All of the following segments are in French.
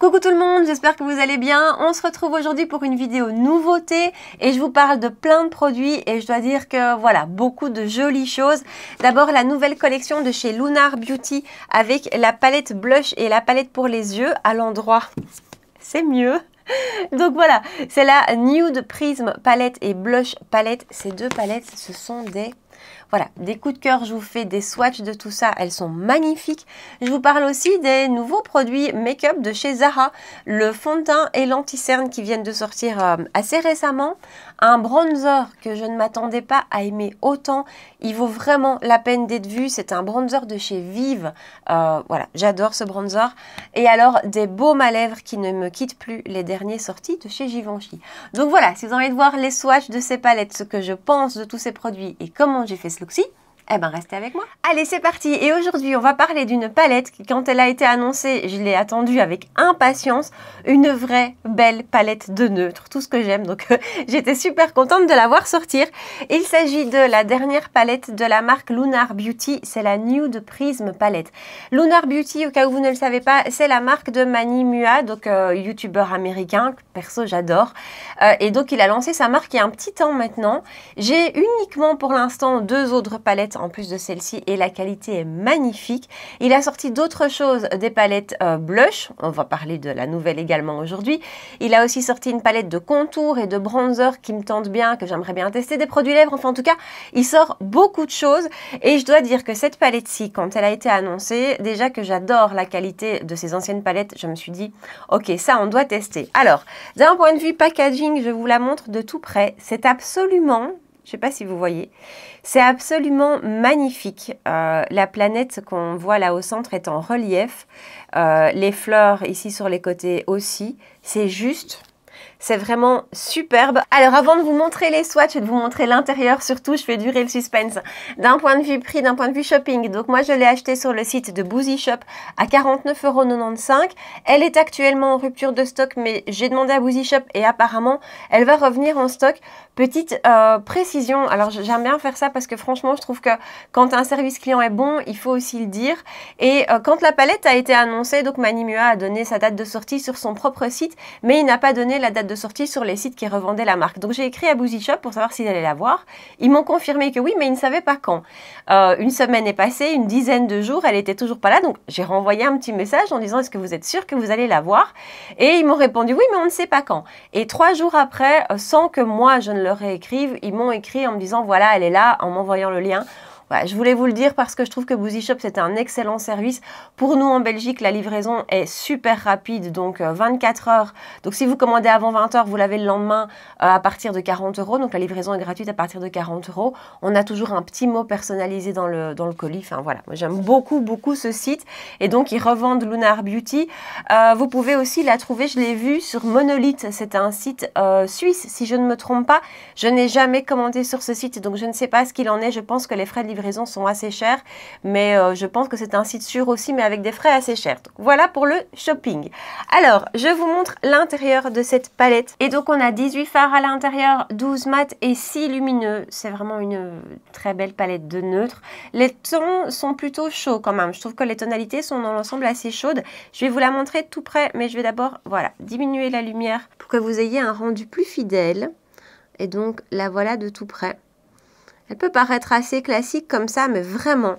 Coucou tout le monde, j'espère que vous allez bien. On se retrouve aujourd'hui pour une vidéo nouveauté et je vous parle de plein de produits et je dois dire que voilà, beaucoup de jolies choses. D'abord la nouvelle collection de chez Lunar Beauty avec la palette blush et la palette pour les yeux à l'endroit. C'est mieux. Donc voilà, c'est la Nude Prism palette et Blush palette. Ces deux palettes, ce sont des voilà, des coups de cœur, je vous fais des swatchs de tout ça, elles sont magnifiques. Je vous parle aussi des nouveaux produits make-up de chez Zara, le fond de teint et l'anti-cerne qui viennent de sortir euh, assez récemment un bronzer que je ne m'attendais pas à aimer autant. Il vaut vraiment la peine d'être vu. C'est un bronzer de chez Vive. Euh, voilà, j'adore ce bronzer. Et alors, des baumes à lèvres qui ne me quittent plus. Les derniers sorties de chez Givenchy. Donc voilà, si vous avez envie de voir les swatchs de ces palettes, ce que je pense de tous ces produits et comment j'ai fait ce look-ci, eh ben, restez avec moi. Allez, c'est parti. Et aujourd'hui, on va parler d'une palette qui, quand elle a été annoncée, je l'ai attendue avec impatience. Une vraie belle palette de neutre tout ce que j'aime. Donc, j'étais super contente de la voir sortir. Il s'agit de la dernière palette de la marque Lunar Beauty. C'est la Nude Prism palette. Lunar Beauty, au cas où vous ne le savez pas, c'est la marque de Mani Mua, donc euh, youtubeur américain. Perso, j'adore. Euh, et donc, il a lancé sa marque il y a un petit temps maintenant. J'ai uniquement pour l'instant deux autres palettes en plus de celle-ci et la qualité est magnifique. Il a sorti d'autres choses, des palettes euh, blush, on va parler de la nouvelle également aujourd'hui. Il a aussi sorti une palette de contours et de bronzer qui me tente bien, que j'aimerais bien tester, des produits lèvres, enfin en tout cas, il sort beaucoup de choses et je dois dire que cette palette-ci, quand elle a été annoncée, déjà que j'adore la qualité de ses anciennes palettes, je me suis dit, ok, ça on doit tester. Alors, d'un point de vue packaging, je vous la montre de tout près, c'est absolument, je ne sais pas si vous voyez, c'est absolument magnifique. Euh, la planète qu'on voit là au centre est en relief. Euh, les fleurs ici sur les côtés aussi. C'est juste c'est vraiment superbe. Alors avant de vous montrer les swatchs et de vous montrer l'intérieur, surtout, je fais durer le suspense. D'un point de vue prix, d'un point de vue shopping, donc moi je l'ai acheté sur le site de Boozy Shop à 49,95€. Elle est actuellement en rupture de stock, mais j'ai demandé à Boozy Shop et apparemment elle va revenir en stock. Petite euh, précision, alors j'aime bien faire ça parce que franchement je trouve que quand un service client est bon, il faut aussi le dire. Et euh, quand la palette a été annoncée, donc Manimua a donné sa date de sortie sur son propre site, mais il n'a pas donné la date de sortie sur les sites qui revendaient la marque. Donc j'ai écrit à Boozy Shop pour savoir s'ils allaient la voir. Ils m'ont confirmé que oui, mais ils ne savaient pas quand. Euh, une semaine est passée, une dizaine de jours, elle était toujours pas là. Donc j'ai renvoyé un petit message en disant est-ce que vous êtes sûr que vous allez la voir Et ils m'ont répondu oui, mais on ne sait pas quand. Et trois jours après, euh, sans que moi je ne leur écrive, ils m'ont écrit en me disant voilà, elle est là, en m'envoyant le lien je voulais vous le dire parce que je trouve que Boozy Shop, c'est un excellent service. Pour nous, en Belgique, la livraison est super rapide, donc 24 euh, heures. Donc, si vous commandez avant 20 heures, vous l'avez le lendemain euh, à partir de 40 euros. Donc, la livraison est gratuite à partir de 40 euros. On a toujours un petit mot personnalisé dans le, dans le colis. Enfin, voilà, j'aime beaucoup, beaucoup ce site. Et donc, ils revendent Lunar Beauty. Euh, vous pouvez aussi la trouver, je l'ai vu sur Monolith. C'est un site suisse, si je ne me trompe pas. Je n'ai jamais commandé sur ce site, donc je ne sais pas ce qu'il en est. Je pense que les frais de raisons sont assez chères, mais euh, je pense que c'est un site sûr aussi, mais avec des frais assez chers. voilà pour le shopping. Alors, je vous montre l'intérieur de cette palette. Et donc, on a 18 fards à l'intérieur, 12 mats et 6 lumineux. C'est vraiment une euh, très belle palette de neutres. Les tons sont plutôt chauds quand même. Je trouve que les tonalités sont dans l'ensemble assez chaudes. Je vais vous la montrer tout près, mais je vais d'abord voilà, diminuer la lumière pour que vous ayez un rendu plus fidèle. Et donc, la voilà de tout près. Elle peut paraître assez classique comme ça, mais vraiment,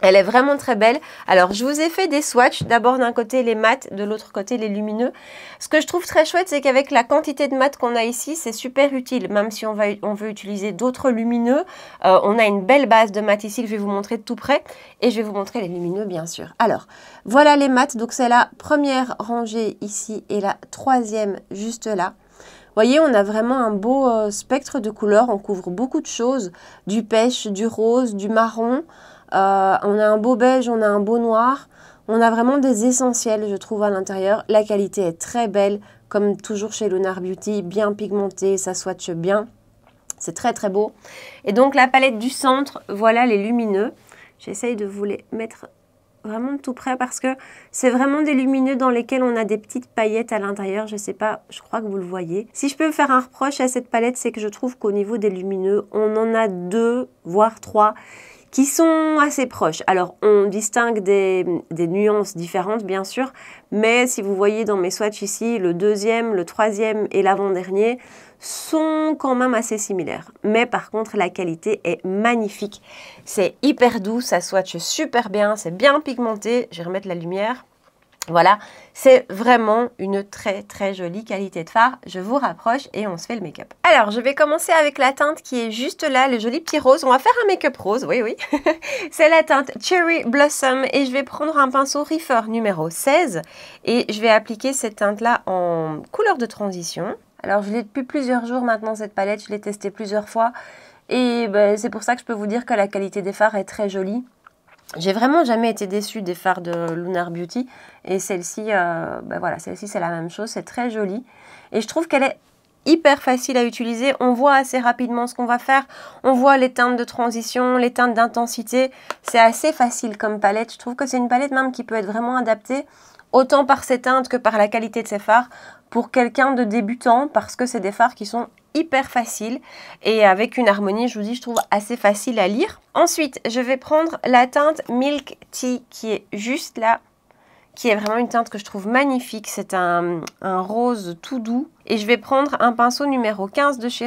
elle est vraiment très belle. Alors, je vous ai fait des swatchs. D'abord, d'un côté, les mats, de l'autre côté, les lumineux. Ce que je trouve très chouette, c'est qu'avec la quantité de mats qu'on a ici, c'est super utile. Même si on, on veut utiliser d'autres lumineux, euh, on a une belle base de mats ici que je vais vous montrer de tout près. Et je vais vous montrer les lumineux, bien sûr. Alors, voilà les mats. Donc, c'est la première rangée ici et la troisième juste là voyez, on a vraiment un beau euh, spectre de couleurs, on couvre beaucoup de choses, du pêche, du rose, du marron, euh, on a un beau beige, on a un beau noir, on a vraiment des essentiels je trouve à l'intérieur. La qualité est très belle, comme toujours chez Lunar Beauty, bien pigmenté, ça swatch bien, c'est très très beau. Et donc la palette du centre, voilà les lumineux, j'essaye de vous les mettre vraiment de tout près parce que c'est vraiment des lumineux dans lesquels on a des petites paillettes à l'intérieur. Je sais pas, je crois que vous le voyez. Si je peux faire un reproche à cette palette, c'est que je trouve qu'au niveau des lumineux, on en a deux, voire trois qui sont assez proches. Alors, on distingue des, nuances différentes, bien sûr, mais si vous voyez dans mes swatchs ici, le deuxième, le troisième et l'avant-dernier sont quand même assez similaires. Mais par contre, la qualité est magnifique. C'est hyper doux, ça swatch super bien, c'est bien pigmenté. Je vais remettre la lumière. Voilà, c'est vraiment une très très jolie qualité de fard. Je vous rapproche et on se fait le make-up. Alors, je vais commencer avec la teinte qui est juste là, le joli petit rose. On va faire un make-up rose, oui, oui. c'est la teinte Cherry Blossom et je vais prendre un pinceau Reefer numéro 16 et je vais appliquer cette teinte-là en couleur de transition. Alors je l'ai depuis plusieurs jours maintenant cette palette, je l'ai testée plusieurs fois et ben, c'est pour ça que je peux vous dire que la qualité des fards est très jolie. J'ai vraiment jamais été déçue des fards de Lunar Beauty et celle-ci, euh, ben, voilà, celle-ci c'est la même chose, c'est très joli et je trouve qu'elle est hyper facile à utiliser. On voit assez rapidement ce qu'on va faire. On voit les teintes de transition, les teintes d'intensité. C'est assez facile comme palette. Je trouve que c'est une palette même qui peut être vraiment adaptée autant par ses teintes que par la qualité de ses fards, pour quelqu'un de débutant, parce que c'est des fards qui sont hyper faciles et avec une harmonie, je vous dis, je trouve assez facile à lire. Ensuite, je vais prendre la teinte Milk Tea qui est juste là qui est vraiment une teinte que je trouve magnifique. C'est un, rose tout doux. Et je vais prendre un pinceau numéro 15 de chez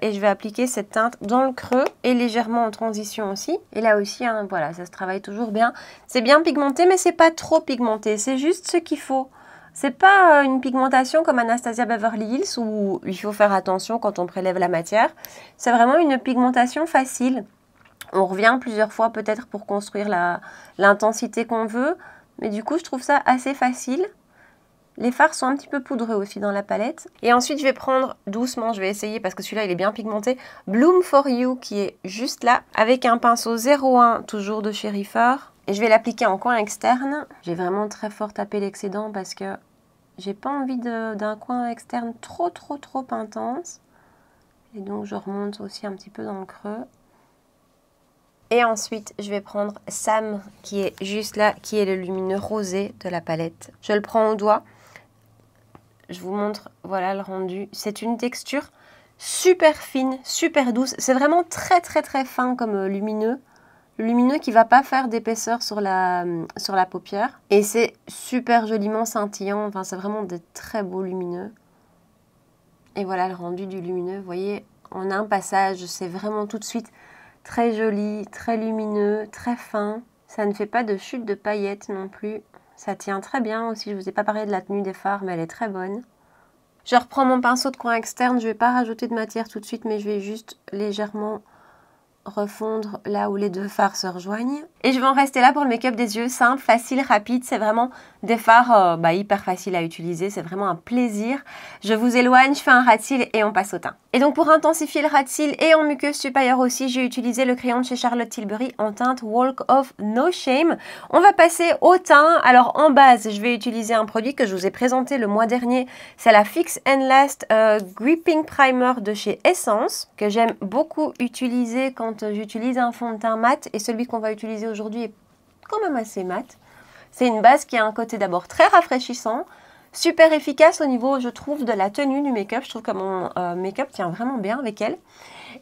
et je vais appliquer cette teinte dans le creux et légèrement en transition aussi. Et là aussi, hein, voilà, ça se travaille toujours bien. C'est bien pigmenté, mais c'est pas trop pigmenté. C'est juste ce qu'il faut. C'est pas euh, une pigmentation comme Anastasia Beverly Hills où il faut faire attention quand on prélève la matière. C'est vraiment une pigmentation facile. On revient plusieurs fois peut-être pour construire l'intensité qu'on veut. Mais du coup, je trouve ça assez facile. Les fards sont un petit peu poudreux aussi dans la palette. Et ensuite, je vais prendre doucement, je vais essayer parce que celui-là, il est bien pigmenté. Bloom for You qui est juste là avec un pinceau 01 toujours de chez Et je vais l'appliquer en coin externe. J'ai vraiment très fort tapé l'excédent parce que j'ai pas envie d'un coin externe trop trop trop intense. Et donc je remonte aussi un petit peu dans le creux. Et ensuite, je vais prendre Sam, qui est juste là, qui est le lumineux rosé de la palette. Je le prends au doigt. Je vous montre, voilà le rendu. C'est une texture super fine, super douce. C'est vraiment très très très fin comme euh, lumineux. Lumineux qui va pas faire d'épaisseur sur la, euh, sur la paupière. Et c'est super joliment scintillant. Enfin, c'est vraiment des très beaux lumineux. Et voilà le rendu du lumineux. Vous voyez, on a un passage, c'est vraiment tout de suite Très joli, très lumineux, très fin. Ça ne fait pas de chute de paillettes non plus. Ça tient très bien aussi. Je vous ai pas parlé de la tenue des phares, mais elle est très bonne. Je reprends mon pinceau de coin externe. Je ne vais pas rajouter de matière tout de suite, mais je vais juste légèrement refondre là où les deux fards se rejoignent. Et je vais en rester là pour le make-up des yeux, simple, facile, rapide. C'est vraiment des fards euh, bah, hyper faciles à utiliser, c'est vraiment un plaisir. Je vous éloigne, je fais un rat et on passe au teint. Et donc pour intensifier le rat et en muqueuse supérieure aussi, j'ai utilisé le crayon de chez Charlotte Tilbury en teinte Walk of No Shame. On va passer au teint. Alors en base, je vais utiliser un produit que je vous ai présenté le mois dernier. C'est la Fix and Last euh, Gripping Primer de chez Essence que j'aime beaucoup utiliser quand euh, j'utilise un fond de teint mat, et celui qu'on va utiliser aujourd'hui est quand même assez mat, c'est une base qui a un côté d'abord très rafraîchissant, super efficace au niveau, je trouve, de la tenue du make-up. Je trouve que mon euh, make-up tient vraiment bien avec elle.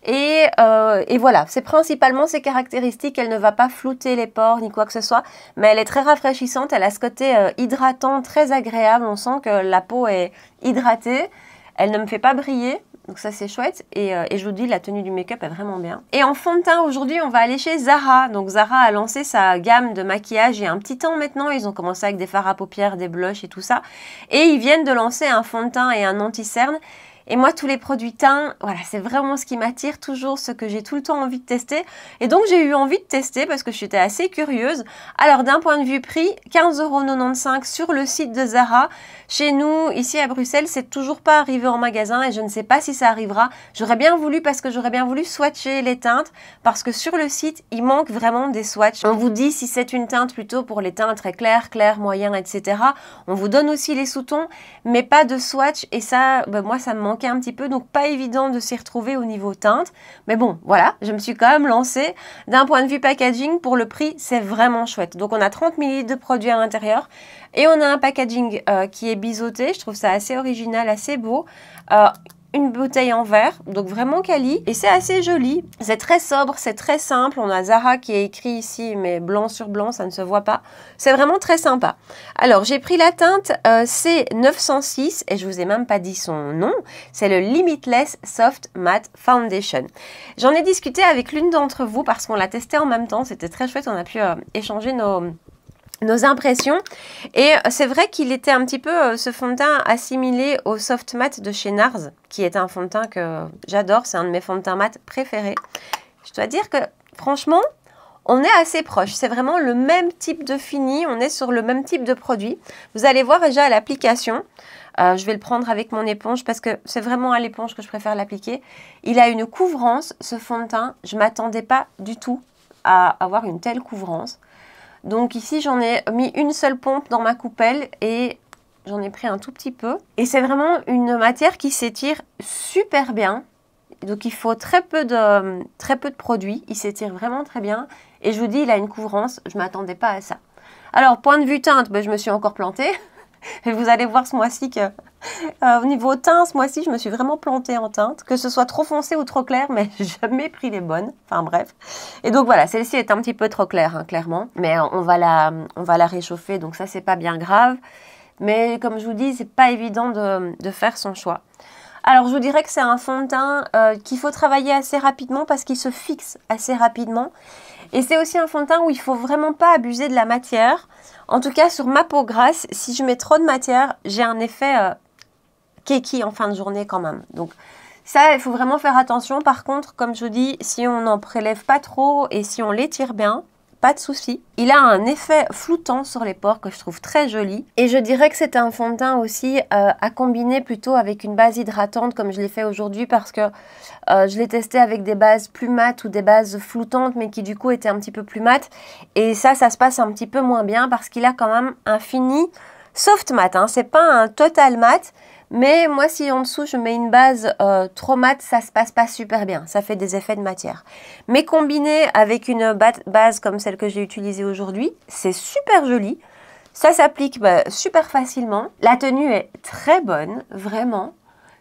Euh, et, voilà, c'est principalement ses caractéristiques. Elle ne va pas flouter les pores ni quoi que ce soit, mais elle est très rafraîchissante. Elle a ce côté hydratant très agréable. On sent que la peau est hydratée. Elle ne me fait pas briller. Donc ça c'est chouette. Euh, et, je vous dis, la tenue du make-up est vraiment bien. Et en fond de teint, aujourd'hui, on va aller chez Zara. Donc Zara a lancé sa gamme de maquillage il y a un petit temps maintenant. Ils ont commencé avec des fards à paupières, des blushs et tout ça. Et ils viennent de lancer un fond de teint et un anti-cerne et moi, tous les produits teints, voilà, c'est vraiment ce qui m'attire, toujours ce que j'ai tout le temps envie de tester. Et donc, j'ai eu envie de tester parce que j'étais assez curieuse. Alors, d'un point de vue prix, 15,95€ sur le site de Zara. Chez nous, ici à Bruxelles, c'est toujours pas arrivé en magasin et je ne sais pas si ça arrivera. J'aurais bien voulu parce que j'aurais bien voulu swatcher les teintes parce que sur le site, il manque vraiment des swatchs. On vous dit si c'est une teinte plutôt pour les teintes très claires, claires, moyens, etc. On vous donne aussi les sous-tons, mais pas de swatch et ça, ben, moi, ça me manque un petit peu, donc pas évident de s'y retrouver au niveau teinte. Mais bon, voilà, je me suis quand même lancée. D'un point de vue packaging, pour le prix, c'est vraiment chouette. Donc on a 30 ml de produits à l'intérieur et on a un packaging euh, qui est biseauté. Je trouve ça assez original, assez beau. Euh, une bouteille en verre, donc vraiment quali, et c'est assez joli. C'est très sobre, c'est très simple. On a Zara qui est écrit ici, mais blanc sur blanc, ça ne se voit pas. C'est vraiment très sympa. Alors j'ai pris la teinte euh, C906 et je vous ai même pas dit son nom. C'est le Limitless Soft Matte Foundation. J'en ai discuté avec l'une d'entre vous parce qu'on l'a testé en même temps. C'était très chouette. On a pu euh, échanger nos nos impressions. Et euh, c'est vrai qu'il était un petit peu euh, ce fond de teint assimilé au soft mat de chez Nars, qui est un fond de teint que j'adore, c'est un de mes fonds de teint mat préférés. Je dois dire que franchement, on est assez proche. C'est vraiment le même type de fini, on est sur le même type de produit. Vous allez voir déjà à l'application, euh, je vais le prendre avec mon éponge parce que c'est vraiment à l'éponge que je préfère l'appliquer. Il a une couvrance, ce fond de teint. Je ne m'attendais pas du tout à avoir une telle couvrance. Donc ici, j'en ai mis une seule pompe dans ma coupelle et j'en ai pris un tout petit peu. Et c'est vraiment une matière qui s'étire super bien. Donc il faut très peu de, très peu de produits, il s'étire vraiment très bien. Et je vous dis, il a une couvrance, je ne m'attendais pas à ça. Alors, point de vue teinte, ben, je me suis encore plantée. Et vous allez voir ce mois-ci que, euh, au niveau teint, ce mois-ci, je me suis vraiment plantée en teinte, que ce soit trop foncé ou trop clair, mais jamais pris les bonnes. Enfin bref. Et donc voilà, celle-ci est un petit peu trop claire, hein, clairement. Mais euh, on va la, on va la réchauffer, donc ça, c'est pas bien grave. Mais comme je vous dis, c'est pas évident de, faire son choix. Alors je vous dirais que c'est un fond de teint euh, qu'il faut travailler assez rapidement parce qu'il se fixe assez rapidement. Et c'est aussi un fond de teint où il faut vraiment pas abuser de la matière. En tout cas, sur ma peau grasse, si je mets trop de matière, j'ai un effet euh, en fin de journée quand même. Donc ça, il faut vraiment faire attention. Par contre, comme je vous dis, si on n'en prélève pas trop et si on l'étire bien, pas de souci. Il a un effet floutant sur les pores que je trouve très joli. Et je dirais que c'est un fond de teint aussi euh, à combiner plutôt avec une base hydratante comme je l'ai fait aujourd'hui parce que euh, je l'ai testé avec des bases plus mates ou des bases floutantes mais qui du coup étaient un petit peu plus mates. Et ça, ça se passe un petit peu moins bien parce qu'il a quand même un fini soft mat. Hein. C'est pas un total mat mais moi, si en dessous, je mets une base euh, trop mate, ça se passe pas super bien. Ça fait des effets de matière. Mais combiné avec une base comme celle que j'ai utilisée aujourd'hui, c'est super joli. Ça s'applique bah, super facilement. La tenue est très bonne, vraiment.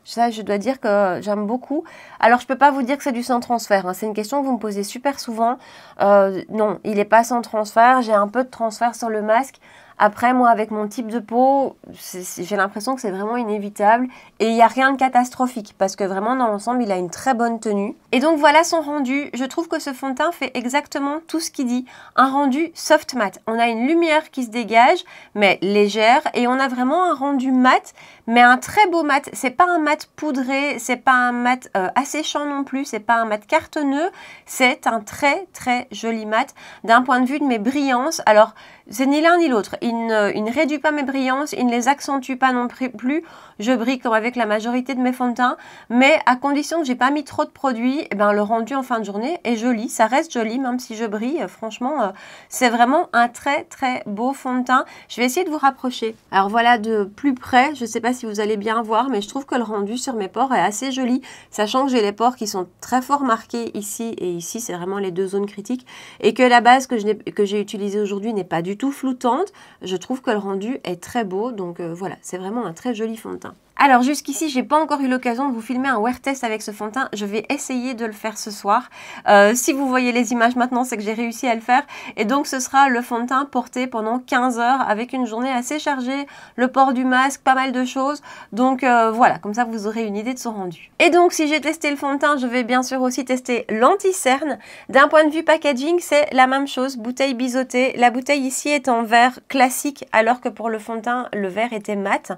Ça, je dois dire que j'aime beaucoup. Alors, je ne peux pas vous dire que c'est du sans transfert. Hein. C'est une question que vous me posez super souvent. Euh, non, il n'est pas sans transfert. J'ai un peu de transfert sur le masque. Après, moi, avec mon type de peau, j'ai l'impression que c'est vraiment inévitable. Et il n'y a rien de catastrophique, parce que vraiment, dans l'ensemble, il a une très bonne tenue. Et donc, voilà son rendu. Je trouve que ce fond de teint fait exactement tout ce qu'il dit. Un rendu soft mat. On a une lumière qui se dégage, mais légère. Et on a vraiment un rendu mat, mais un très beau mat. C'est pas un mat poudré, c'est pas un mat assez euh, asséchant non plus, c'est pas un mat cartonneux. C'est un très, très joli mat. D'un point de vue de mes brillances, alors... C'est ni l'un ni l'autre. Il ne, réduit pas mes brillances, il ne les accentue pas non plus. Je brille comme avec la majorité de mes fonds de teint, mais à condition que j'ai pas mis trop de produits, eh ben, le rendu en fin de journée est joli. Ça reste joli, même si je brille. Franchement, euh, c'est vraiment un très très beau fond de teint. Je vais essayer de vous rapprocher. Alors voilà de plus près. Je ne sais pas si vous allez bien voir, mais je trouve que le rendu sur mes pores est assez joli, sachant que j'ai les pores qui sont très fort marqués ici et ici. C'est vraiment les deux zones critiques et que la base que j'ai utilisée aujourd'hui n'est pas du tout tout floutante. Je trouve que le rendu est très beau. Donc euh, voilà, c'est vraiment un très joli fond de teint. Alors jusqu'ici, j'ai pas encore eu l'occasion de vous filmer un wear test avec ce fond de teint. Je vais essayer de le faire ce soir. Euh, si vous voyez les images maintenant, c'est que j'ai réussi à le faire. Et donc ce sera le fond de teint porté pendant 15 heures avec une journée assez chargée, le port du masque, pas mal de choses. Donc euh, voilà, comme ça vous aurez une idée de son rendu. Et donc si j'ai testé le fond de teint, je vais bien sûr aussi tester l'anti-cerne. D'un point de vue packaging, c'est la même chose, bouteille biseautée. La bouteille ici est en verre classique alors que pour le fond de teint, le verre était mat.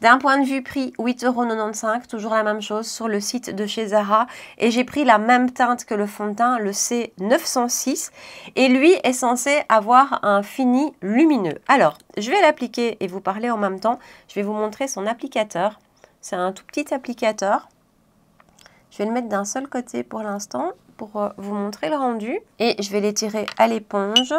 D'un point de vue prix, 8,95€, toujours la même chose sur le site de chez Zara. Et j'ai pris la même teinte que le fond de teint, le C906. Et lui est censé avoir un fini lumineux. Alors, je vais l'appliquer et vous parler en même temps. Je vais vous montrer son applicateur. C'est un tout petit applicateur. Je vais le mettre d'un seul côté pour l'instant pour euh, vous montrer le rendu. Et je vais l'étirer à l'éponge.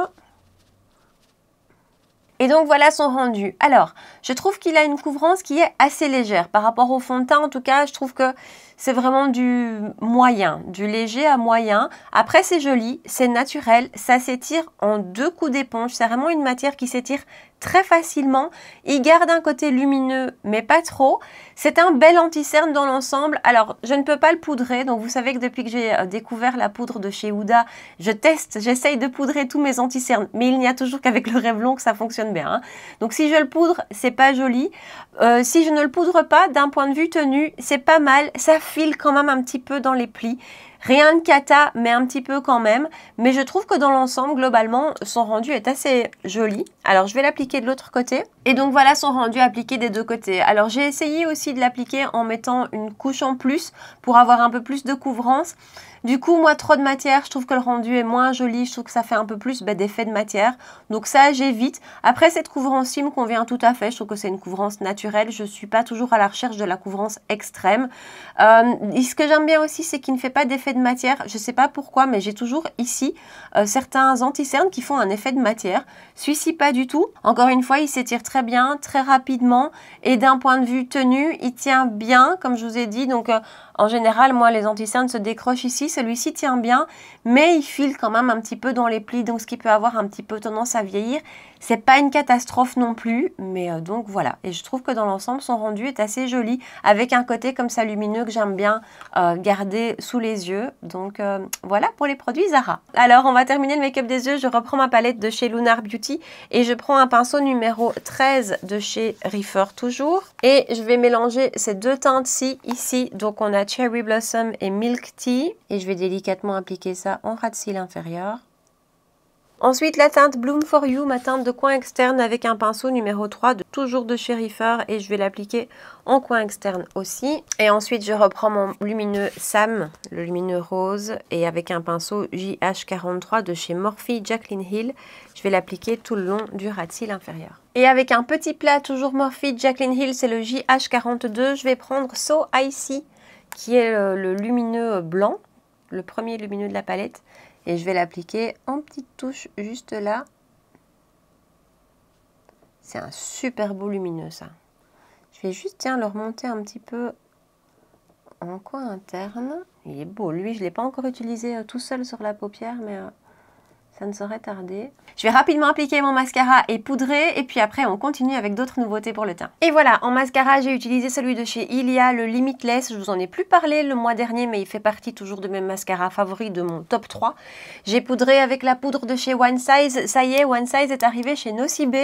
Et donc voilà son rendu. Alors, je trouve qu'il a une couvrance qui est assez légère par rapport au fond de teint. En tout cas, je trouve que c'est vraiment du moyen, du léger à moyen. Après, c'est joli, c'est naturel, ça s'étire en deux coups d'éponge. C'est vraiment une matière qui s'étire très facilement. Il garde un côté lumineux, mais pas trop. C'est un bel anti-cerne dans l'ensemble. Alors, je ne peux pas le poudrer. Donc, vous savez que depuis que j'ai euh, découvert la poudre de chez Houda, je teste, j'essaye de poudrer tous mes anti-cernes. Mais il n'y a toujours qu'avec le Revlon que ça fonctionne bien. Hein. Donc, si je le poudre, c'est pas joli. Euh, si je ne le poudre pas, d'un point de vue tenu, c'est pas mal. Ça file quand même un petit peu dans les plis. Rien de cata, mais un petit peu quand même. Mais je trouve que dans l'ensemble, globalement, son rendu est assez joli. Alors, je vais l'appliquer de l'autre côté. Et donc, voilà son rendu appliqué des deux côtés. Alors, j'ai essayé aussi de l'appliquer en mettant une couche en plus pour avoir un peu plus de couvrance. Du coup, moi, trop de matière, je trouve que le rendu est moins joli, je trouve que ça fait un peu plus bah, d'effet de matière. Donc ça, j'évite. Après, cette couvrance ci me convient tout à fait. Je trouve que c'est une couvrance naturelle. Je ne suis pas toujours à la recherche de la couvrance extrême. Euh, ce que j'aime bien aussi, c'est qu'il ne fait pas d'effet de matière. Je ne sais pas pourquoi, mais j'ai toujours ici euh, certains anti-cernes qui font un effet de matière. Celui-ci, pas du tout. Encore une fois, il s'étire très bien, très rapidement. Et d'un point de vue tenu il tient bien, comme je vous ai dit. Donc... Euh, en général, moi, les anticernes se décrochent ici. Celui-ci tient bien, mais il file quand même un petit peu dans les plis, donc ce qui peut avoir un petit peu tendance à vieillir. C'est pas une catastrophe non plus, mais euh, donc voilà. Et je trouve que dans l'ensemble, son rendu est assez joli, avec un côté comme ça lumineux que j'aime bien euh, garder sous les yeux. Donc euh, voilà pour les produits Zara. Alors on va terminer le make-up des yeux. Je reprends ma palette de chez Lunar Beauty et je prends un pinceau numéro 13 de chez Reefer toujours. Et je vais mélanger ces deux teintes-ci ici. Donc on a Cherry Blossom et Milk Tea. Et je vais délicatement appliquer ça en ras de cils inférieur. Ensuite, la teinte Bloom for You, ma teinte de coin externe avec un pinceau numéro 3, de, toujours de chez et je vais l'appliquer en coin externe aussi. Et ensuite, je reprends mon lumineux Sam, le lumineux rose, et avec un pinceau JH43 de chez Morphe Jacqueline Hill, je vais l'appliquer tout le long du cils inférieur. Et avec un petit plat, toujours Morphe Jacqueline Hill, c'est le JH42, je vais prendre So Icy, qui est euh, le lumineux blanc, le premier lumineux de la palette, et je vais l'appliquer en petite touche juste là. C'est un super beau lumineux ça. Je vais juste tiens, le remonter un petit peu en coin interne. Il est beau, lui je ne l'ai pas encore utilisé euh, tout seul sur la paupière mais euh, ça ne saurait tarder. Je vais rapidement appliquer mon mascara et poudrer et puis après on continue avec d'autres nouveautés pour le teint. Et voilà, en mascara j'ai utilisé celui de chez Ilia, le Limitless, je vous en ai plus parlé le mois dernier mais il fait partie toujours de mes mascaras favoris de mon top 3. J'ai poudré avec la poudre de chez One Size, ça y est One Size est arrivé chez Nocibe.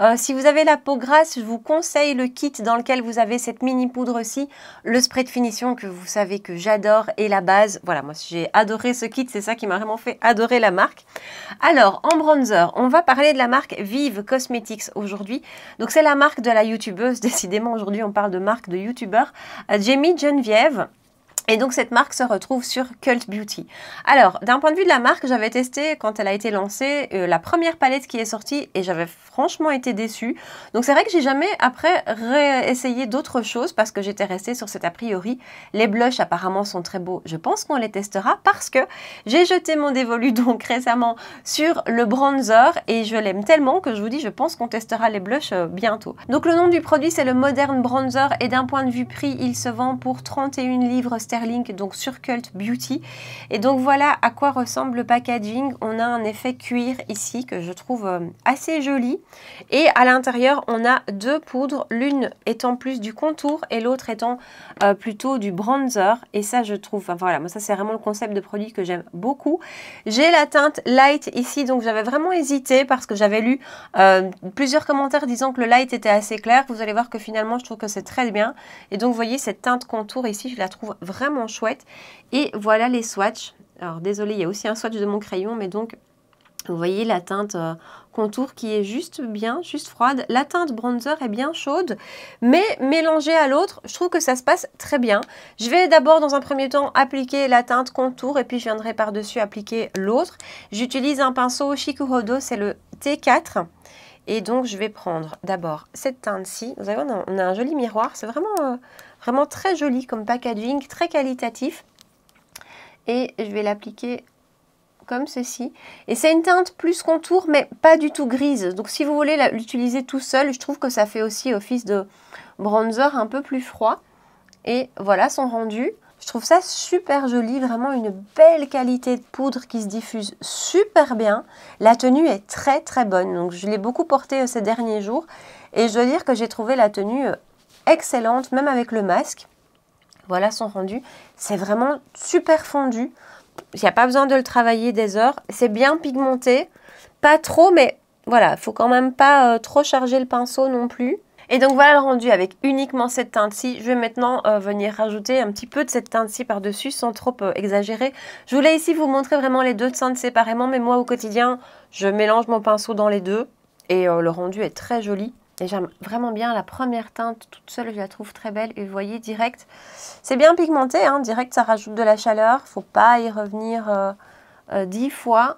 Euh, si vous avez la peau grasse, je vous conseille le kit dans lequel vous avez cette mini poudre aussi, le spray de finition que vous savez que j'adore et la base. Voilà, moi j'ai adoré ce kit, c'est ça qui m'a vraiment fait adorer la marque. Alors, en bronzer, on va parler de la marque Vive Cosmetics aujourd'hui. Donc, c'est la marque de la youtubeuse. Décidément, aujourd'hui, on parle de marque de youtubeur. Euh, Jamie Geneviève. Et donc cette marque se retrouve sur Cult Beauty. Alors, d'un point de vue de la marque, j'avais testé quand elle a été lancée euh, la première palette qui est sortie et j'avais franchement été déçue. Donc c'est vrai que j'ai jamais après essayé d'autres choses parce que j'étais restée sur cet a priori. Les blushs apparemment sont très beaux. Je pense qu'on les testera parce que j'ai jeté mon dévolu donc récemment sur le bronzer et je l'aime tellement que je vous dis je pense qu'on testera les blushs euh, bientôt. Donc le nom du produit c'est le Modern Bronzer et d'un point de vue prix, il se vend pour 31 livres sterling link donc sur Cult Beauty. Et donc voilà à quoi ressemble le packaging. On a un effet cuir ici que je trouve euh, assez joli. Et à l'intérieur, on a deux poudres, l'une étant plus du contour et l'autre étant euh, plutôt du bronzer. Et ça, je trouve, enfin, voilà, moi ça c'est vraiment le concept de produit que j'aime beaucoup. J'ai la teinte light ici, donc j'avais vraiment hésité parce que j'avais lu euh, plusieurs commentaires disant que le light était assez clair. Vous allez voir que finalement, je trouve que c'est très bien. Et donc, vous voyez, cette teinte contour ici, je la trouve vraiment chouette. Et voilà les swatchs. Alors désolé, il y a aussi un swatch de mon crayon, mais donc vous voyez la teinte euh, contour qui est juste bien, juste froide. La teinte bronzer est bien chaude, mais mélangée à l'autre, je trouve que ça se passe très bien. Je vais d'abord dans un premier temps appliquer la teinte contour et puis je viendrai par-dessus appliquer l'autre. J'utilise un pinceau Shikuhodo, c'est le T4. Et donc je vais prendre d'abord cette teinte-ci. Vous avez on a, un joli miroir, c'est vraiment... Euh, Vraiment très joli comme packaging, très qualitatif. Et je vais l'appliquer comme ceci. Et c'est une teinte plus contour, mais pas du tout grise. Donc si vous voulez l'utiliser tout seul, je trouve que ça fait aussi office de bronzer un peu plus froid. Et voilà son rendu. Je trouve ça super joli, vraiment une belle qualité de poudre qui se diffuse super bien. La tenue est très très bonne, donc je l'ai beaucoup portée euh, ces derniers jours. Et je dois dire que j'ai trouvé la tenue euh, excellente, même avec le masque. Voilà son rendu. C'est vraiment super fondu. Il n'y a pas besoin de le travailler des heures. C'est bien pigmenté. Pas trop, mais voilà, il faut quand même pas euh, trop charger le pinceau non plus. Et donc voilà le rendu avec uniquement cette teinte-ci. Je vais maintenant euh, venir rajouter un petit peu de cette teinte-ci par-dessus sans trop euh, exagérer. Je voulais ici vous montrer vraiment les deux teintes séparément, mais moi au quotidien, je mélange mon pinceau dans les deux et le rendu est très joli. Et j'aime vraiment bien la première teinte toute seule, je la trouve très belle. Et vous voyez, direct, c'est bien pigmenté, hein, direct ça rajoute de la chaleur. faut pas y revenir euh, euh, dix fois.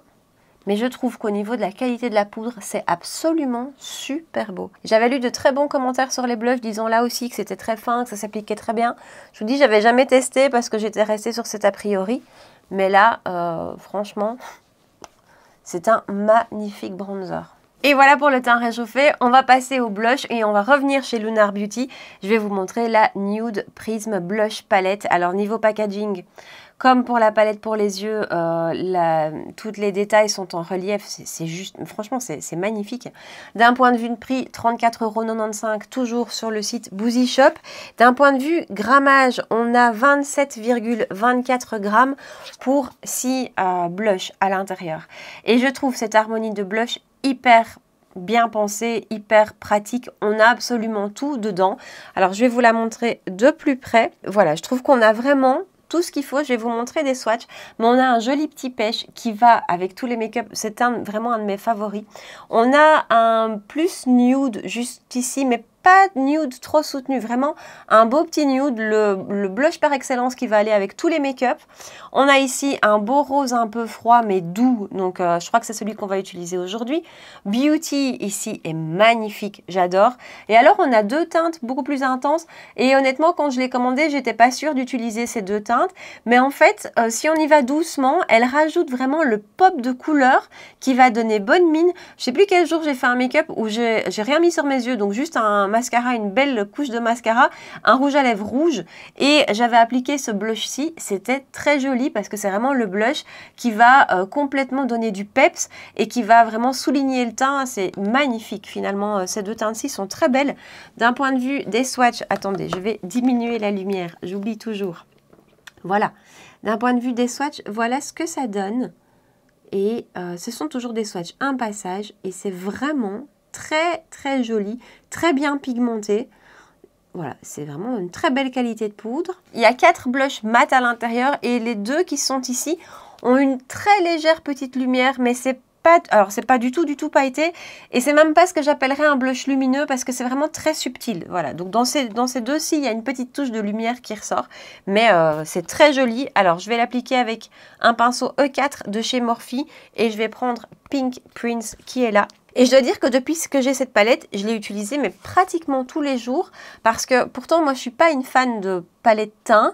Mais je trouve qu'au niveau de la qualité de la poudre, c'est absolument super beau. J'avais lu de très bons commentaires sur les blushs disant là aussi que c'était très fin, que ça s'appliquait très bien. Je vous dis, j'avais jamais testé parce que j'étais restée sur cet a priori. Mais là, euh, franchement, c'est un magnifique bronzer. Et voilà pour le teint réchauffé, on va passer au blush et on va revenir chez Lunar Beauty. Je vais vous montrer la Nude Prism Blush Palette. Alors niveau packaging, comme pour la palette pour les yeux, tous euh, toutes les détails sont en relief. C'est juste, franchement, c'est magnifique. D'un point de vue de prix, 34,95€, toujours sur le site Boozy Shop. D'un point de vue grammage, on a 27,24 grammes pour 6 blushes blushs à l'intérieur. Et je trouve cette harmonie de blush hyper bien pensé, hyper pratique. On a absolument tout dedans. Alors je vais vous la montrer de plus près. Voilà, je trouve qu'on a vraiment tout ce qu'il faut. Je vais vous montrer des swatches, Mais on a un joli petit pêche qui va avec tous les make-up. C'est vraiment un de mes favoris. On a un plus nude juste ici, mais nude trop soutenu, vraiment un beau petit nude, le, blush par excellence qui va aller avec tous les make-up. On a ici un beau rose un peu froid mais doux, donc euh, je crois que c'est celui qu'on va utiliser aujourd'hui. Beauty ici est magnifique, j'adore. Et alors on a deux teintes beaucoup plus intenses et honnêtement quand je l'ai commandé j'étais pas sûre d'utiliser ces deux teintes mais en fait euh, si on y va doucement elle rajoute vraiment le pop de couleur qui va donner bonne mine. Je sais plus quel jour j'ai fait un make-up où j'ai rien mis sur mes yeux donc juste un une belle couche de mascara, un rouge à lèvres rouge et j'avais appliqué ce blush-ci. C'était très joli parce que c'est vraiment le blush qui va euh, complètement donner du peps et qui va vraiment souligner le teint. C'est magnifique finalement. Euh, ces deux teintes-ci sont très belles. D'un point de vue des swatchs, attendez, je vais diminuer la lumière. J'oublie toujours. Voilà. D'un point de vue des swatchs, voilà ce que ça donne. Et euh, ce sont toujours des swatchs, un passage, et c'est vraiment très très joli, très bien pigmenté. Voilà, c'est vraiment une très belle qualité de poudre. Il y a quatre blushs mat à l'intérieur et les deux qui sont ici ont une très légère petite lumière, mais c'est pas, alors c'est pas du tout du tout pailleté et c'est même pas ce que j'appellerais un blush lumineux parce que c'est vraiment très subtil. Voilà, donc dans ces, dans ces deux-ci, il y a une petite touche de lumière qui ressort, mais euh, c'est très joli. Alors je vais l'appliquer avec un pinceau E4 de chez Morphe et je vais prendre Pink Prince qui est là et je dois dire que depuis que j'ai cette palette, je l'ai utilisée mais pratiquement tous les jours parce que pourtant moi je suis pas une fan de palette teint.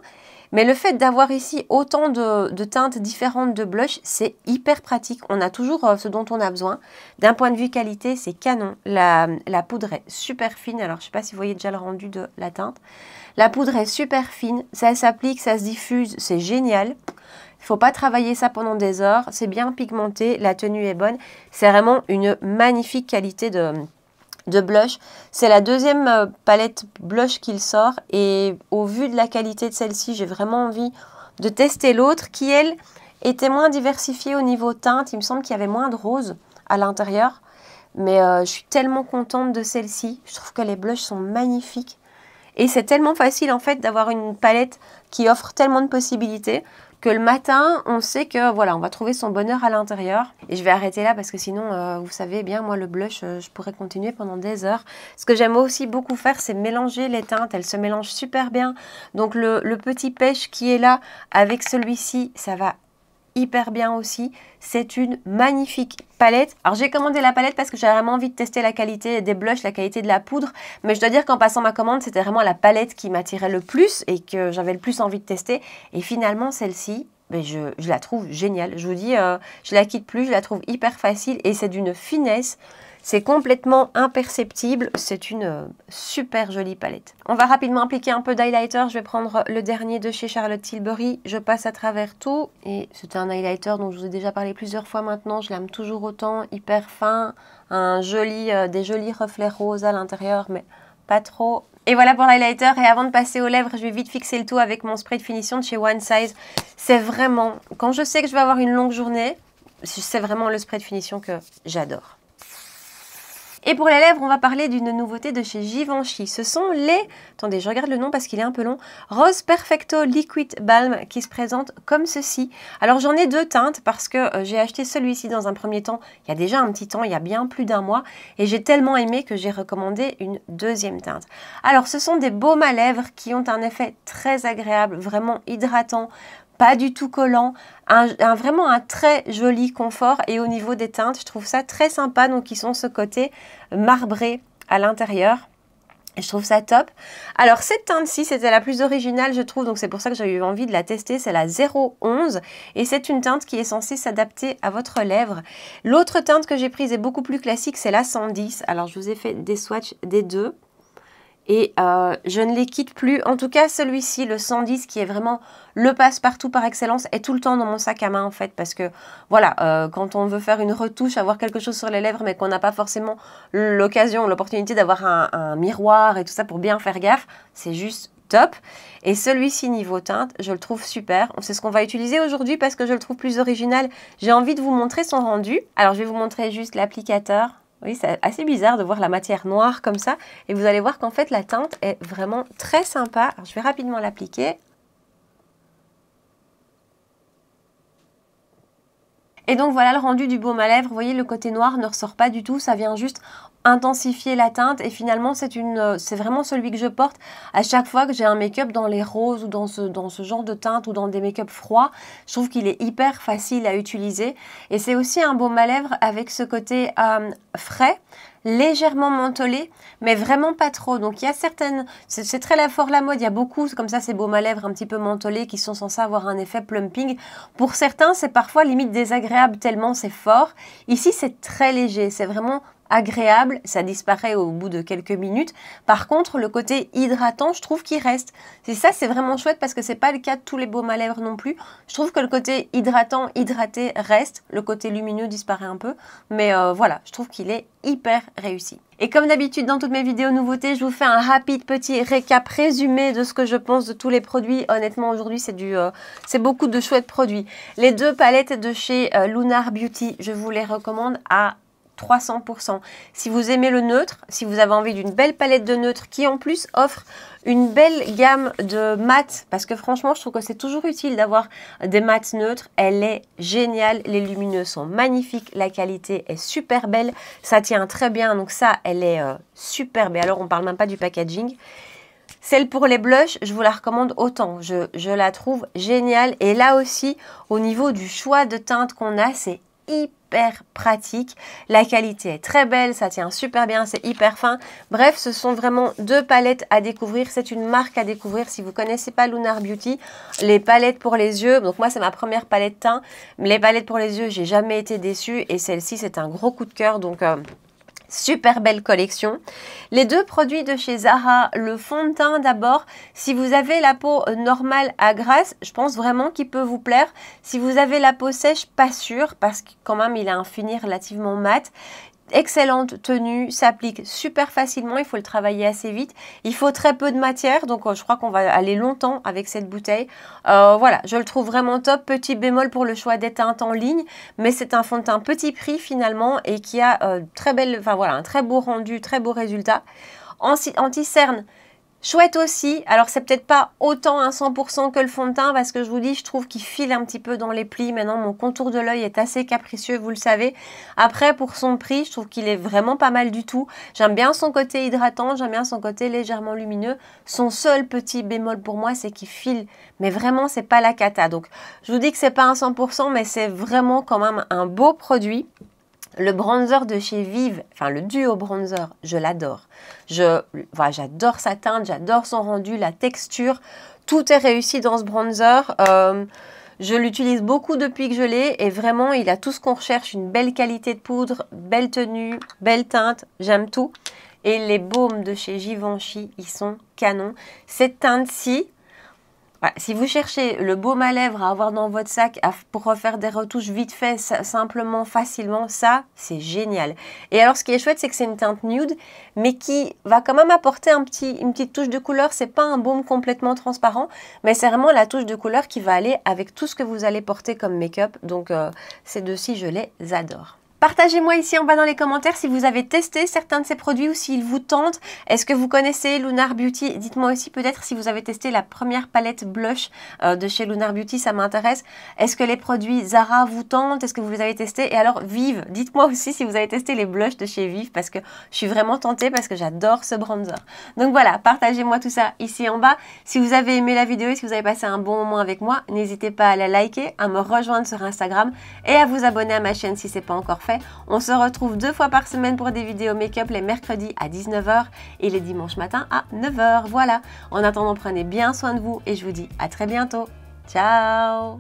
Mais le fait d'avoir ici autant de, teintes différentes de blush, c'est hyper pratique. On a toujours euh, ce dont on a besoin. D'un point de vue qualité, c'est canon. La, la, poudre est super fine. Alors, je ne sais pas si vous voyez déjà le rendu de la teinte. La poudre est super fine. Ça s'applique, ça se diffuse. C'est génial. Il faut pas travailler ça pendant des heures. C'est bien pigmenté, la tenue est bonne. C'est vraiment une magnifique qualité de, blush. C'est la deuxième euh, palette blush qu'il sort. Et au vu de la qualité de celle-ci, j'ai vraiment envie de tester l'autre qui, elle, était moins diversifiée au niveau teinte. Il me semble qu'il y avait moins de rose à l'intérieur. Mais euh, je suis tellement contente de celle-ci. Je trouve que les blushs sont magnifiques. Et c'est tellement facile en fait d'avoir une palette qui offre tellement de possibilités le matin, on sait que voilà, on va trouver son bonheur à l'intérieur. Et je vais arrêter là parce que sinon, euh, vous savez bien, moi le blush, euh, je pourrais continuer pendant des heures. Ce que j'aime aussi beaucoup faire, c'est mélanger les teintes. Elles se mélangent super bien. Donc le petit pêche qui est là avec celui-ci, ça va hyper bien aussi. C'est une magnifique palette. Alors j'ai commandé la palette parce que j'avais vraiment envie de tester la qualité des blushs, la qualité de la poudre. Mais je dois dire qu'en passant ma commande, c'était vraiment la palette qui m'attirait le plus et que j'avais le plus envie de tester. Et finalement, celle-ci, ben, je, la trouve géniale. Je vous dis, euh, je la quitte plus, je la trouve hyper facile et c'est d'une finesse. C'est complètement imperceptible, c'est une euh, super jolie palette. On va rapidement appliquer un peu d'highlighter, je vais prendre le dernier de chez Charlotte Tilbury, je passe à travers tout et c'est un highlighter dont je vous ai déjà parlé plusieurs fois maintenant, je l'aime toujours autant, hyper fin, un joli, euh, des jolis reflets roses à l'intérieur mais pas trop, et voilà pour l'highlighter. Et avant de passer aux lèvres, je vais vite fixer le tout avec mon spray de finition de chez One Size. C'est vraiment, quand je sais que je vais avoir une longue journée, c'est vraiment le spray de finition que j'adore. Et pour les lèvres, on va parler d'une nouveauté de chez Givenchy. Ce sont les, attendez, je regarde le nom parce qu'il est un peu long, Rose Perfecto Liquid Balm qui se présente comme ceci. Alors j'en ai deux teintes parce que euh, j'ai acheté celui-ci dans un premier temps, il y a déjà un petit temps, il y a bien plus d'un mois, et j'ai tellement aimé que j'ai recommandé une deuxième teinte. Alors ce sont des baumes à lèvres qui ont un effet très agréable, vraiment hydratant, pas du tout collant, vraiment un très joli confort. Et au niveau des teintes, je trouve ça très sympa. Donc, ils sont ce côté marbré à l'intérieur. Je trouve ça top. Alors, cette teinte-ci, c'était la plus originale, je trouve. Donc, c'est pour ça que j'ai eu envie de la tester. C'est la 011. Et c'est une teinte qui est censée s'adapter à votre lèvre. L'autre teinte que j'ai prise est beaucoup plus classique. C'est la 110. Alors, je vous ai fait des swatchs des deux et euh, je ne les quitte plus. En tout cas, celui-ci, le 110, qui est vraiment le passe-partout par excellence, est tout le temps dans mon sac à main en fait, parce que voilà, euh, quand on veut faire une retouche, avoir quelque chose sur les lèvres, mais qu'on n'a pas forcément l'occasion, l'opportunité d'avoir un, un miroir et tout ça pour bien faire gaffe, c'est juste top. Et celui-ci niveau teinte, je le trouve super. C'est ce qu'on va utiliser aujourd'hui parce que je le trouve plus original. J'ai envie de vous montrer son rendu. Alors, je vais vous montrer juste l'applicateur. Oui, c'est assez bizarre de voir la matière noire comme ça. Et vous allez voir qu'en fait, la teinte est vraiment très sympa. je vais rapidement l'appliquer. Et donc voilà le rendu du baume à lèvres. Vous voyez, le côté noir ne ressort pas du tout. Ça vient juste intensifier la teinte et finalement c'est une euh, c'est vraiment celui que je porte à chaque fois que j'ai un make-up dans les roses ou dans ce dans ce genre de teinte ou dans des make-up froids je trouve qu'il est hyper facile à utiliser et c'est aussi un baume à lèvres avec ce côté euh, frais légèrement mentholé, mais vraiment pas trop. Donc il y a certaines, c'est très la fort la mode, il y a beaucoup, comme ça, ces baumes à lèvres un petit peu mentholés qui sont censés avoir un effet plumping. Pour certains, c'est parfois limite désagréable tellement c'est fort. Ici, c'est très léger, c'est vraiment agréable, ça disparaît au bout de quelques minutes. Par contre, le côté hydratant, je trouve qu'il reste. C'est ça, c'est vraiment chouette parce que c'est pas le cas de tous les baumes à lèvres non plus. Je trouve que le côté hydratant, hydraté reste, le côté lumineux disparaît un peu, mais euh, voilà, je trouve qu'il est hyper réussi. Et comme d'habitude dans toutes mes vidéos nouveautés, je vous fais un rapide petit récap résumé de ce que je pense de tous les produits. Honnêtement, aujourd'hui, c'est du, euh, c'est beaucoup de chouettes produits. Les deux palettes de chez euh, Lunar Beauty, je vous les recommande à 300%. Si vous aimez le neutre, si vous avez envie d'une belle palette de neutre qui en plus offre une belle gamme de mats, parce que franchement je trouve que c'est toujours utile d'avoir des mats neutres, elle est géniale, les lumineux sont magnifiques, la qualité est super belle, ça tient très bien, donc ça elle est euh, super superbe, et alors on parle même pas du packaging. Celle pour les blushs, je vous la recommande autant. Je, je la trouve géniale. Et là aussi, au niveau du choix de teintes qu'on a, c'est hyper pratique. La qualité est très belle, ça tient super bien, c'est hyper fin. Bref, ce sont vraiment deux palettes à découvrir. C'est une marque à découvrir si vous connaissez pas Lunar Beauty. Les palettes pour les yeux, donc moi c'est ma première palette teint. Les palettes pour les yeux, j'ai jamais été déçue et celle-ci c'est un gros coup de cœur. Donc euh, Super belle collection. Les deux produits de chez Zara, le fond de teint d'abord. Si vous avez la peau euh, normale à grasse, je pense vraiment qu'il peut vous plaire. Si vous avez la peau sèche, pas sûr, parce que quand même il a un fini relativement mat excellente tenue, s'applique super facilement, il faut le travailler assez vite. Il faut très peu de matière, donc euh, je crois qu'on va aller longtemps avec cette bouteille. Euh, voilà, je le trouve vraiment top. Petit bémol pour le choix des teintes en ligne, mais c'est un fond de teint petit prix finalement et qui a euh, très belle, enfin voilà, un très beau rendu, très beau résultat. Anti-cerne, Chouette aussi, alors c'est peut-être pas autant un 100% que le fond de teint parce que je vous dis, je trouve qu'il file un petit peu dans les plis. Maintenant, mon contour de l'œil est assez capricieux, vous le savez. Après, pour son prix, je trouve qu'il est vraiment pas mal du tout. J'aime bien son côté hydratant, j'aime bien son côté légèrement lumineux. Son seul petit bémol pour moi, c'est qu'il file, mais vraiment, c'est pas la cata. Donc, je vous dis que c'est pas un 100%, mais c'est vraiment quand même un beau produit. Le bronzer de chez Vive, enfin le duo bronzer, je l'adore. Je, j'adore sa teinte, j'adore son rendu, la texture. Tout est réussi dans ce bronzer. Euh, je l'utilise beaucoup depuis que je l'ai et vraiment, il a tout ce qu'on recherche. Une belle qualité de poudre, belle tenue, belle teinte, j'aime tout. Et les baumes de chez Givenchy, ils sont canons. Cette teinte-ci, si vous cherchez le baume à lèvres à avoir dans votre sac pour refaire des retouches vite fait, simplement, facilement, ça, c'est génial. Et alors, ce qui est chouette, c'est que c'est une teinte nude, mais qui va quand même apporter une petite touche de couleur. C'est pas un baume complètement transparent, mais c'est vraiment la touche de couleur qui va aller avec tout ce que vous allez porter comme make-up. Donc, euh, ces deux-ci, je les adore. Partagez-moi ici en bas dans les commentaires si vous avez testé certains de ces produits ou s'ils vous tentent. Est-ce que vous connaissez Lunar Beauty Dites-moi aussi peut-être si vous avez testé la première palette blush euh, de chez Lunar Beauty, ça m'intéresse. Est-ce que les produits Zara vous tentent Est-ce que vous les avez testés Et alors Vive, dites-moi aussi si vous avez testé les blushs de chez Vive parce que je suis vraiment tentée parce que j'adore ce bronzer. Donc voilà, partagez-moi tout ça ici en bas. Si vous avez aimé la vidéo et si vous avez passé un bon moment avec moi, n'hésitez pas à la liker, à me rejoindre sur Instagram et à vous abonner à ma chaîne si ce n'est pas encore fait on se retrouve deux fois par semaine pour des vidéos make-up les mercredis à 19h et les dimanches matin à 9h. Voilà. En attendant, prenez bien soin de vous et je vous dis à très bientôt. Ciao